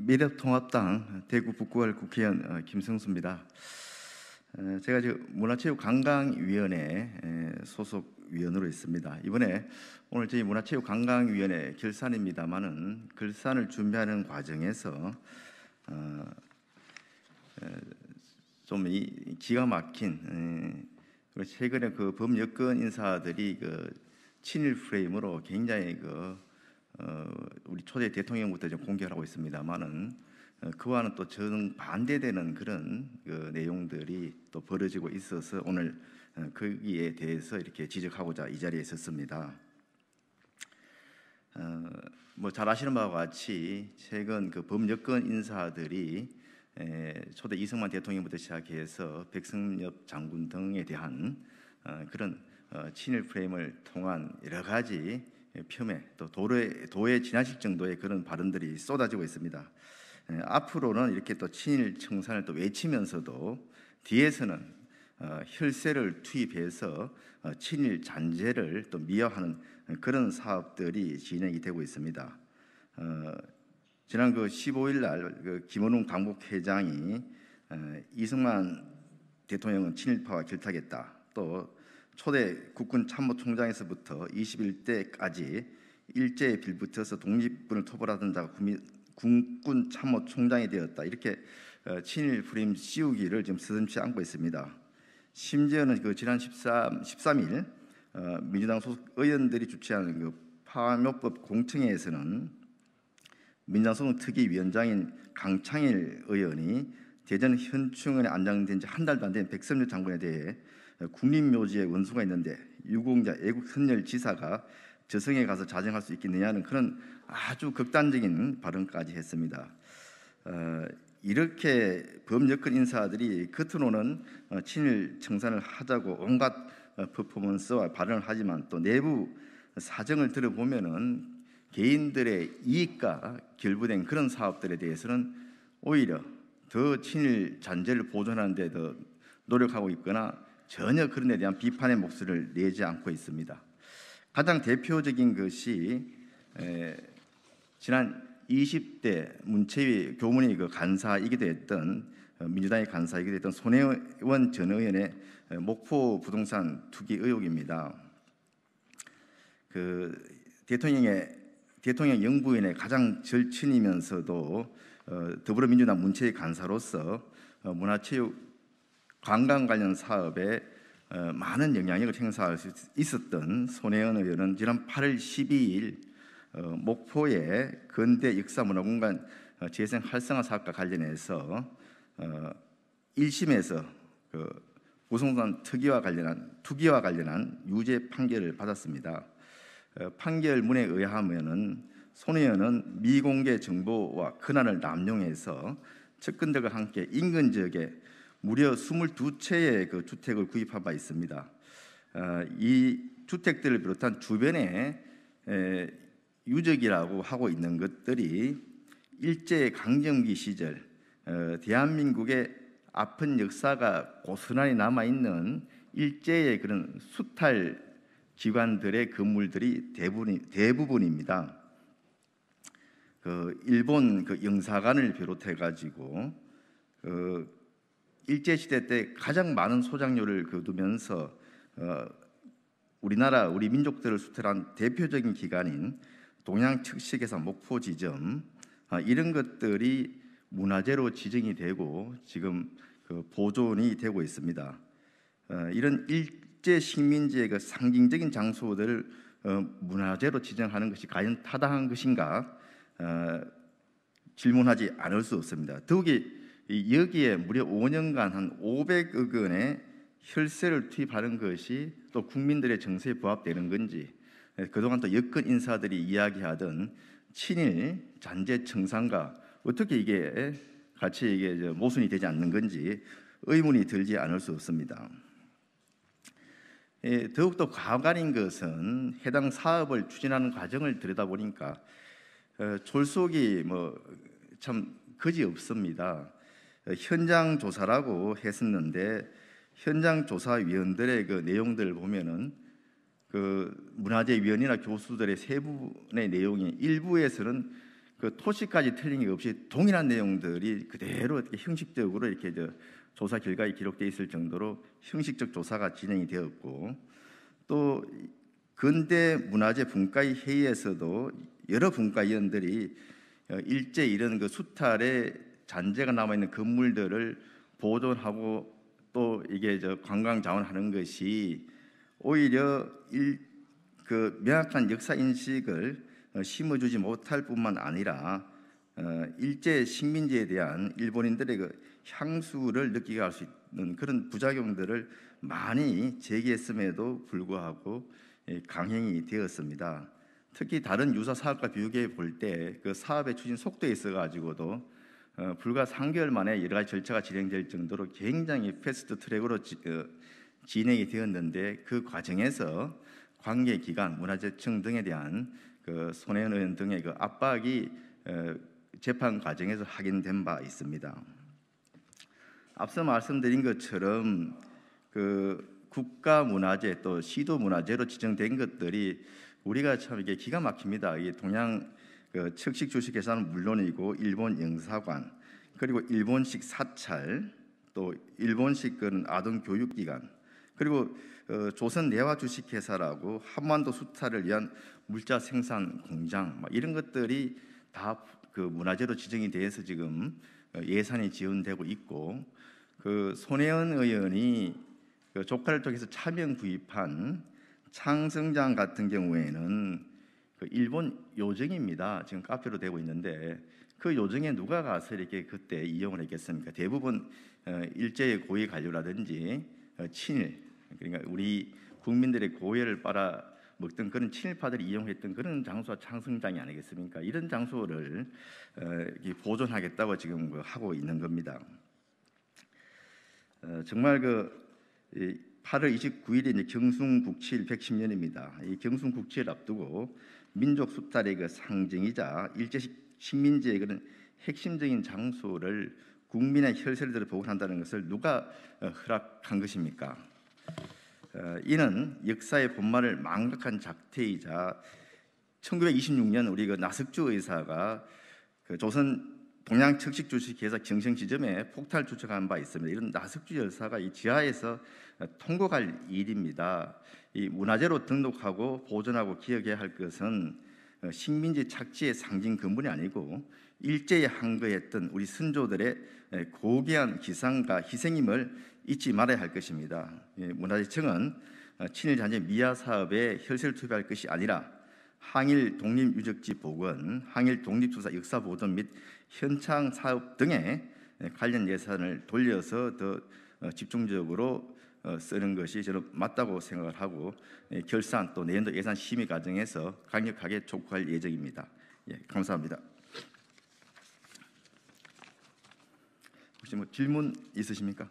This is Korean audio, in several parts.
미래통합당 대구 북구할 국회의원 어, 김성수입니다. 제가 지금 문화체육관광위원회 소속 위원으로 있습니다. 이번에 오늘 저희 문화체육관광위원회 결산입니다만은 결산을 준비하는 과정에서 어, 좀 기가 막힌 최근에 그 법여권 인사들이 그 친일 프레임으로 굉장히 그 어, 우리 초대 대통령부터 좀 공개하고 있습니다만은 어, 그와는 또 정반대되는 그런 그 내용들이 또 벌어지고 있어서 오늘 어, 거기에 대해서 이렇게 지적하고자 이 자리에 섰습니다. 뭐잘 아시는 바와 같이 최근 그 범여권 인사들이 초대 이승만 대통령부터 시작해서 백승엽 장군 등에 대한 그런 친일 프레임을 통한 여러 가지 예, 폄훼, 또 도로에, 도에 지나칠 정도의 그런 발언들이 쏟아지고 있습니다. 예, 앞으로는 이렇게 또 친일 청산을 또 외치면서도 뒤에서는 어, 혈세를 투입해서 어, 친일 잔재를 또 미화하는 그런 사업들이 진행이 되고 있습니다. 어, 지난 그 15일 날그 김원웅 당국회장이 어, 이승만 대통령은 친일파와 결탁했다. 또 초대 국군 참모총장에서부터 21대까지 일제에 빌붙어서 독립군을 토벌하던 자가 국군 참모총장이 되었다. 이렇게 어, 친일 프림 씌우기를 지금 서슴치 않고 있습니다. 심지어는 그 지난 13, 13일 어, 민주당 소속 의원들이 주최하는 그 파묘법 공청회에서는 민주당 소속 특위위원장인 강창일 의원이 대전 현충원에 안장된 지 한 달도 안 된 백선류 장군에 대해 국립묘지에 원수가 있는데 유공자 애국선열 지사가 저승에 가서 자정할 수 있겠느냐는 그런 아주 극단적인 발언까지 했습니다. 어, 이렇게 범여권 인사들이 겉으로는 어, 친일 청산을 하자고 온갖 어, 퍼포먼스와 발언을 하지만 또 내부 사정을 들어보면은 개인들의 이익과 결부된 그런 사업들에 대해서는 오히려 더 친일 잔재를 보존하는 데 더 노력하고 있거나 전혀 그런 데 대한 비판의 목소리를 내지 않고 있습니다. 가장 대표적인 것이 에, 지난 20대 문체위 교문이 그 간사이기도 했던 어, 민주당의 간사이기도 했던 손혜원 전 의원의 목포 부동산 투기 의혹입니다. 그 대통령의 대통령 영부인의 가장 절친이면서도 어, 더불어민주당 문체위 간사로서 어, 문화체육 관광 관련 사업에 어, 많은 영향력을 행사할 수 있었던 손혜원 의원은 지난 8월 12일 어, 목포의 근대 역사문화공간 어, 재생 활성화 사업과 관련해서 어, 1심에서 그 우성산 특위와 관련한 투기와 관련한 유죄 판결을 받았습니다. 판결문에 의하면은 손혜원은 미공개 정보와 근한을 남용해서 측근들과 함께 인근 지역에 무려 22채의 그 주택을 구입한 바 있습니다. 어, 이 주택들을 비롯한 주변에 유적이라고 하고 있는 것들이 일제 강점기 시절 어, 대한민국의 아픈 역사가 고스란히 남아 있는 일제의 그런 수탈 기관들의 건물들이 대부분 입니다그 일본 그 영사관을 비롯해 가지고 그 일제 시대 때 가장 많은 소장료를 거두면서 어, 우리나라 우리 민족들을 수탈한 대표적인 기관인 동양 측식에서 목포 지점 어, 이런 것들이 문화재로 지정이 되고 지금 그 보존이 되고 있습니다. 어, 이런 일제 식민지의 그 상징적인 장소들을 어, 문화재로 지정하는 것이 과연 타당한 것인가 어, 질문하지 않을 수 없습니다. 더욱이 여기에 무려 5년간 한 500억 원의 혈세를 투입하는 것이 또 국민들의 정세에 부합되는 건지 그동안 또 여권 인사들이 이야기하던 친일 잔재 청산과 어떻게 이게 같이 이게 모순이 되지 않는 건지 의문이 들지 않을 수 없습니다. 예, 더욱더 과감인 것은 해당 사업을 추진하는 과정을 들여다보니까 어, 졸속이 뭐 참 거지 없습니다. 현장 조사라고 했었는데 현장 조사 위원들의 그 내용들을 보면은 그 문화재 위원이나 교수들의 세부의 내용이 일부에서는 그 토시까지 틀린 게 없이 동일한 내용들이 그대로 이렇게 형식적으로 이렇게 저 조사 결과에 기록돼 있을 정도로 형식적 조사가 진행이 되었고 또 근대 문화재 분과위 회의에서도 여러 분과위원들이 어, 일제 이런 그 수탈의 잔재가 남아 있는 건물들을 보존하고 또 이게 저 관광 자원하는 것이 오히려 일, 그 명확한 역사 인식을 어, 심어주지 못할 뿐만 아니라 어, 일제 식민지에 대한 일본인들의 그 향수를 느끼게 할 수 있는 그런 부작용들을 많이 제기했음에도 불구하고 예, 강행이 되었습니다. 특히 다른 유사 사업과 비교해 볼 때 그 사업의 추진 속도에 있어 가지고도 어, 불과 3개월 만에 여러 가지 절차가 진행될 정도로 굉장히 패스트 트랙으로 지, 어, 진행이 되었는데 그 과정에서 관계기관, 문화재청 등에 대한 그 손혜원 의원 등의 그 압박이 어, 재판 과정에서 확인된 바 있습니다. 앞서 말씀드린 것처럼 그 국가 문화재 또 시도 문화재로 지정된 것들이 우리가 참 이게 기가 막힙니다. 이 동양 그 측식 주식회사는 물론이고 일본 영사관 그리고 일본식 사찰 또 일본식 그런 아동 교육기관 그리고 어, 조선 내화 주식회사라고 한반도 수탈을 위한 물자 생산 공장 이런 것들이 다 그 문화재로 지정이 돼서 지금 어, 예산이 지원되고 있고 그 손혜원 의원이 그 조카를 통해서 차명 구입한 창성장 같은 경우에는 그 일본 요정입니다. 지금 카페로 되고 있는데 그 요정에 누가 가서 이렇게 그때 이용을 했겠습니까? 대부분 어, 일제의 고위 관료라든지 어, 친일 그러니까 우리 국민들의 고해를 빨아 먹던 그런 친일파들이 이용했던 그런 장소와 창성장이 아니겠습니까? 이런 장소를 어, 보존하겠다고 지금 그 하고 있는 겁니다. 정말 그 8월 29일이 경순국칠 110년입니다. 이 경순국칠 앞두고 민족 수탈의 그 상징이자 일제 식민지의 그런 핵심적인 장소를 국민의 혈세를 복원한다는 것을 누가 어, 허락한 것입니까? 어, 이는 역사의 본말을 망각한 작태이자 1926년 우리 그 나석주 의사가 그 조선 동양 척식 주식 회사 경성 지점에 폭탄을 추적한 바 있습니다. 이런 나석주 열사가 이 지하에서 통곡할 일입니다. 이 문화재로 등록하고 보존하고 기억해야 할 것은 어, 식민지 착취의 상징 근본이 아니고 일제에 항거했던 우리 선조들의 고귀한 기상과 희생임을 잊지 말아야 할 것입니다. 문화재청은 어, 친일 잔재 미화 사업에 혈세를 투입할 것이 아니라 항일 독립 유적지 복원, 항일 독립 조사 역사 보존 및 현창 사업 등에 관련 예산을 돌려서 더 어, 집중적으로 어, 쓰는 것이 저는 맞다고 생각을 하고 예, 결산 또 내년도 예산 심의 과정에서 강력하게 촉구할 예정입니다. 예, 감사합니다. 혹시 뭐 질문 있으십니까?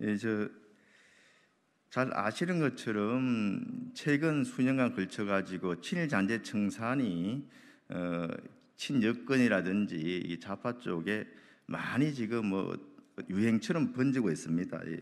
예, 저잘 아시는 것처럼 최근 수년간 걸쳐 가지고 친일 잔재 청산이 어, 친여권이라든지 이 좌파 쪽에 많이 지금 뭐 유행처럼 번지고 있습니다. 예.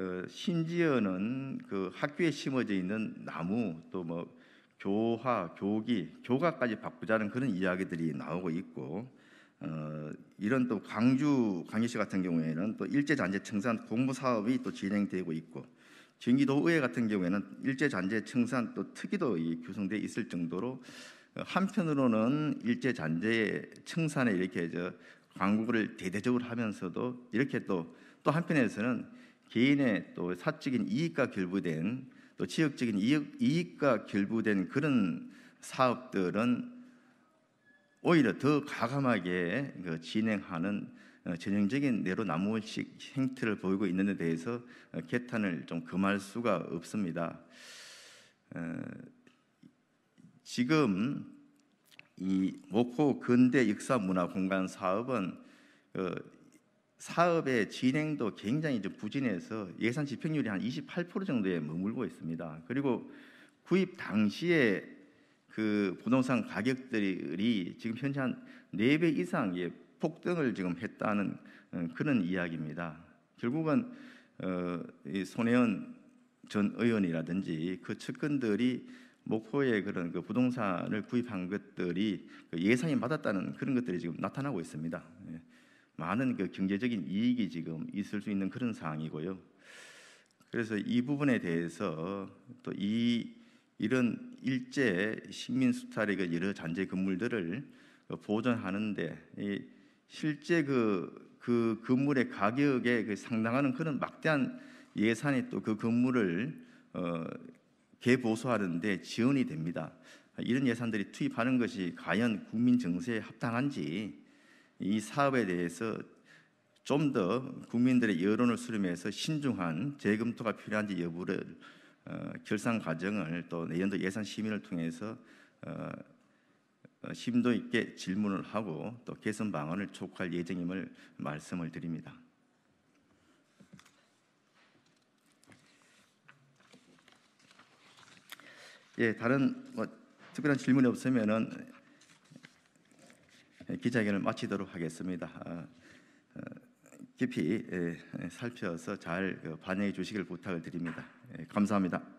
어, 심지어는 그 학교에 심어져 있는 나무 또 뭐 교화, 교기, 교가까지 바꾸자는 그런 이야기들이 나오고 있고 어, 이런 또 광주 광역시 같은 경우에는 또 일제 잔재 청산 공모 사업이 또 진행되고 있고 경기도의회 같은 경우에는 일제 잔재 청산 또특위도 규성돼 있을 정도로 어, 한편으로는 일제 잔재 청산에 이렇게 저 광고를 대대적으로 하면서도 이렇게 또 또 한편에서는 개인의 또 사적인 이익과 결부된 또 지역적인 이익, 과 결부된 그런 사업들은 오히려 더 과감하게 그 진행하는 어, 전형적인 내로나무식 행태를 보이고 있는 데 대해서 어, 개탄을 좀 금할 수가 없습니다. 어, 지금 이 목포 근대 역사 문화 공간 사업은 사업의 진행도 굉장히 좀 부진해서 예산 집행률이 한 28% 정도에 머물고 있습니다. 그리고 구입 당시에 그 부동산 가격들이 지금 현재 한 4배 이상 예, 폭등을 지금 했다는 어, 그런 이야기입니다. 결국은 어, 이 손혜원 전 의원이라든지 그 측근들이 목포의 그런 그 부동산을 구입한 것들이 그 예산이 받았다는 그런 것들이 지금 나타나고 있습니다. 예. 많은 그 경제적인 이익이 지금 있을 수 있는 그런 상황이고요. 그래서 이 부분에 대해서 또 이 이런 일제 식민 수탈의 그 여러 잔재 건물들을 보존하는데 실제 그, 그 건물의 가격에 그 상당하는 그런 막대한 예산이 또 그 건물을 어, 개보수하는데 지원이 됩니다. 이런 예산들이 투입하는 것이 과연 국민 정세에 합당한지 이 사업에 대해서 좀 더 국민들의 여론을 수렴해서 신중한 재검토가 필요한지 여부를 어, 결산 과정을 또 내년도 예산 심의를 통해서 어, 어, 심도 있게 질문을 하고 또 개선 방안을 촉구할 예정임을 말씀을 드립니다. 예, 다른 뭐 특별한 질문이 없으면은 기자회견을 마치도록 하겠습니다. 아, 어, 깊이 예, 살펴서 잘 그 반영해 주시길 부탁을 드립니다. 예, 감사합니다.